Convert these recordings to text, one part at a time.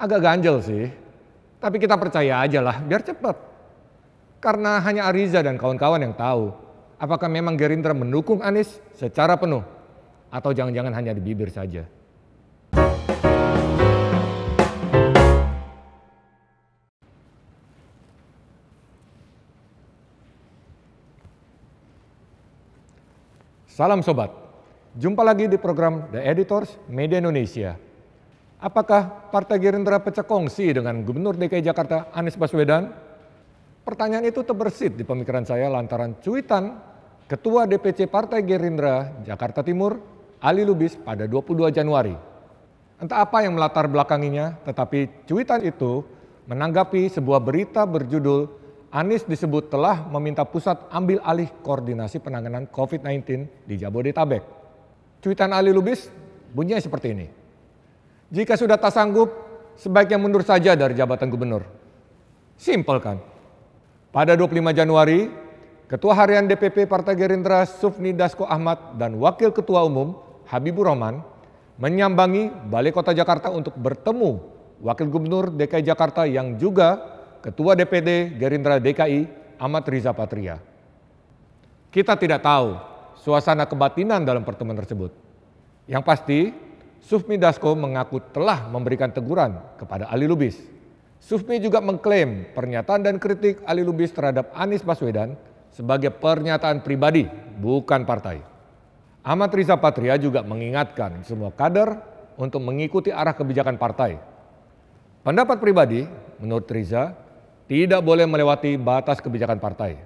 Agak ganjel sih, tapi kita percaya aja lah biar cepat. Karena hanya Ariza dan kawan-kawan yang tahu apakah memang Gerindra mendukung Anies secara penuh atau jangan-jangan hanya di bibir saja. Salam sobat, jumpa lagi di program The Editors Media Indonesia. Apakah Partai Gerindra pecah kongsi dengan Gubernur DKI Jakarta Anies Baswedan? Pertanyaan itu terbersit di pemikiran saya lantaran cuitan Ketua DPC Partai Gerindra Jakarta Timur Ali Lubis pada 22 Januari. Entah apa yang melatar belakanginya, tetapi cuitan itu menanggapi sebuah berita berjudul Anies disebut telah meminta pusat ambil alih koordinasi penanganan COVID-19 di Jabodetabek. Cuitan Ali Lubis bunyinya seperti ini. Jika sudah tak sanggup, sebaiknya mundur saja dari jabatan gubernur. Simpel kan? Pada 25 Januari, Ketua Harian DPP Partai Gerindra Sufni Dasko Ahmad dan Wakil Ketua Umum Habibur Rahman menyambangi Balai Kota Jakarta untuk bertemu Wakil Gubernur DKI Jakarta yang juga Ketua DPD Gerindra DKI Ahmad Riza Patria. Kita tidak tahu suasana kebatinan dalam pertemuan tersebut. Yang pasti, Sufmi Dasko mengaku telah memberikan teguran kepada Ali Lubis. Sufmi juga mengklaim pernyataan dan kritik Ali Lubis terhadap Anies Baswedan sebagai pernyataan pribadi, bukan partai. Ahmad Riza Patria juga mengingatkan semua kader untuk mengikuti arah kebijakan partai. Pendapat pribadi, menurut Riza, tidak boleh melewati batas kebijakan partai.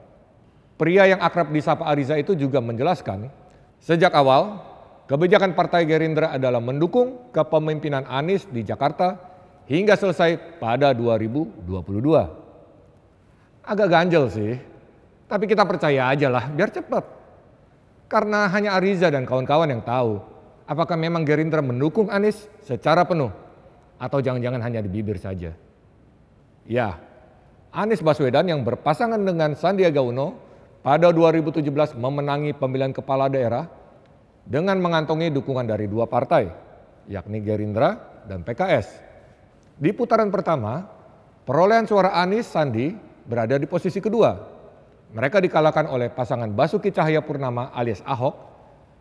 Pria yang akrab disapa Ariza itu juga menjelaskan, sejak awal kebijakan Partai Gerindra adalah mendukung kepemimpinan Anies di Jakarta hingga selesai pada 2022. Agak ganjel sih, tapi kita percaya aja lah biar cepat. Karena hanya Ariza dan kawan-kawan yang tahu apakah memang Gerindra mendukung Anies secara penuh atau jangan-jangan hanya di bibir saja. Ya, Anies Baswedan yang berpasangan dengan Sandiaga Uno pada 2017 memenangi pemilihan kepala daerah dengan mengantongi dukungan dari dua partai, yakni Gerindra dan PKS. Di putaran pertama, perolehan suara Anies Sandi berada di posisi kedua. Mereka dikalahkan oleh pasangan Basuki Cahaya Purnama alias Ahok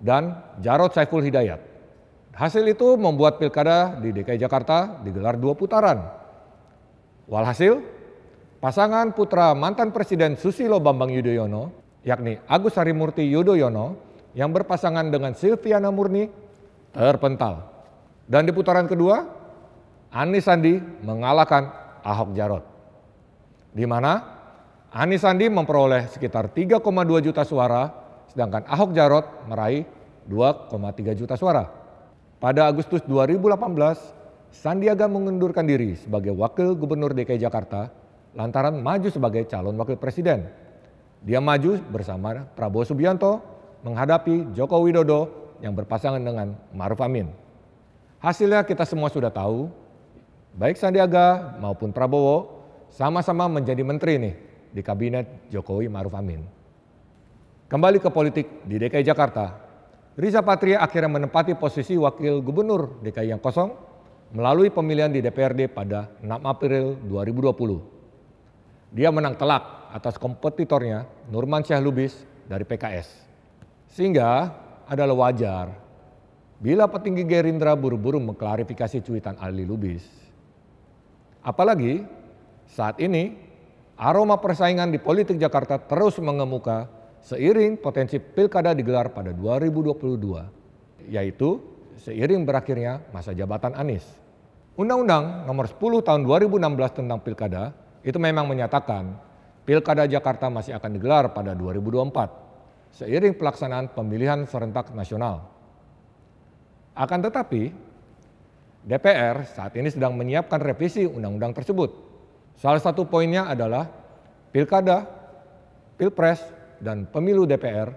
dan Jarod Saiful Hidayat. Hasil itu membuat pilkada di DKI Jakarta digelar dua putaran. Walhasil, pasangan putra mantan Presiden Susilo Bambang Yudhoyono, yakni Agus Harimurti Yudhoyono yang berpasangan dengan Silviana Murni terpental. Dan di putaran kedua, Anies Sandi mengalahkan Ahok Jarot. Di mana Anies Sandi memperoleh sekitar 3,2 juta suara, sedangkan Ahok Jarot meraih 2,3 juta suara. Pada Agustus 2018, Sandiaga mengundurkan diri sebagai Wakil Gubernur DKI Jakarta lantaran maju sebagai calon wakil presiden. Dia maju bersama Prabowo Subianto, menghadapi Joko Widodo yang berpasangan dengan Maruf Amin. Hasilnya kita semua sudah tahu, baik Sandiaga maupun Prabowo sama-sama menjadi menteri nih di kabinet Jokowi Maruf Amin. Kembali ke politik di DKI Jakarta, Riza Patria akhirnya menempati posisi wakil gubernur DKI yang kosong melalui pemilihan di DPRD pada 6 April 2020. Dia menang telak atas kompetitornya Nurman Syah Lubis dari PKS. Sehingga adalah wajar bila petinggi Gerindra buru-buru mengklarifikasi cuitan Ali Lubis. Apalagi saat ini aroma persaingan di politik Jakarta terus mengemuka seiring potensi pilkada digelar pada 2022, yaitu seiring berakhirnya masa jabatan Anies. Undang-Undang Nomor 10 Tahun 2016 tentang Pilkada itu memang menyatakan Pilkada Jakarta masih akan digelar pada 2024 seiring pelaksanaan pemilihan serentak nasional. Akan tetapi, DPR saat ini sedang menyiapkan revisi undang-undang tersebut. Salah satu poinnya adalah pilkada, pilpres, dan pemilu DPR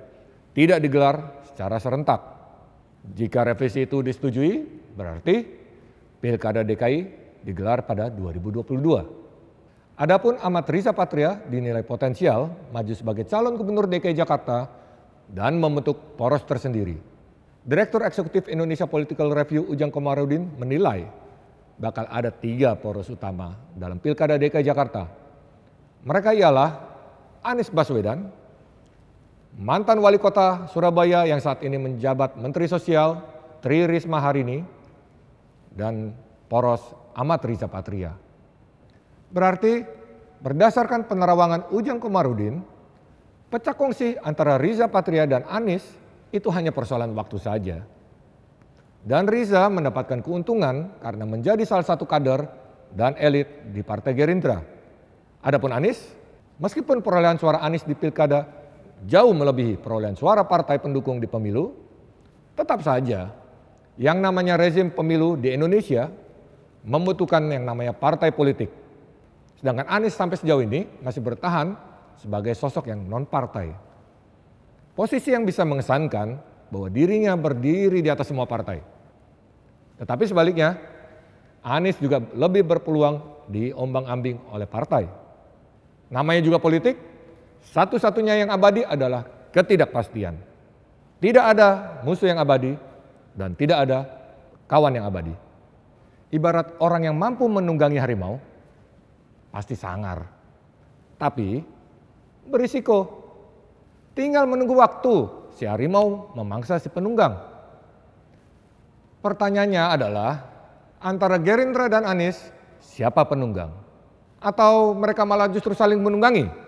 tidak digelar secara serentak. Jika revisi itu disetujui, berarti pilkada DKI digelar pada 2022. Adapun Amat Riza Patria dinilai potensial maju sebagai calon gubernur DKI Jakarta dan membentuk poros tersendiri. Direktur Eksekutif Indonesia Political Review Ujang Komarudin menilai bakal ada tiga poros utama dalam Pilkada DKI Jakarta. Mereka ialah Anies Baswedan, mantan wali kota Surabaya yang saat ini menjabat Menteri Sosial Tri Risma hari ini, dan poros Amat Riza Patria. Berarti berdasarkan penerawangan Ujang Komarudin, Pecah kongsi antara Riza Patria dan Anies itu hanya persoalan waktu saja. Dan Riza mendapatkan keuntungan karena menjadi salah satu kader dan elit di Partai Gerindra. Adapun Anies, meskipun perolehan suara Anies di pilkada jauh melebihi perolehan suara partai pendukung di pemilu, tetap saja yang namanya rezim pemilu di Indonesia membutuhkan yang namanya partai politik. Sedangkan Anies sampai sejauh ini masih bertahan sebagai sosok yang non-partai. Posisi yang bisa mengesankan bahwa dirinya berdiri di atas semua partai. Tetapi sebaliknya, Anies juga lebih berpeluang diombang-ambing oleh partai. Namanya juga politik, satu-satunya yang abadi adalah ketidakpastian. Tidak ada musuh yang abadi dan tidak ada kawan yang abadi. Ibarat orang yang mampu menunggangi harimau, pasti sangar. Tapi berisiko. Tinggal menunggu waktu si harimau memangsa si penunggang. Pertanyaannya adalah antara Gerindra dan Anies siapa penunggang? Atau mereka malah justru saling menunggangi?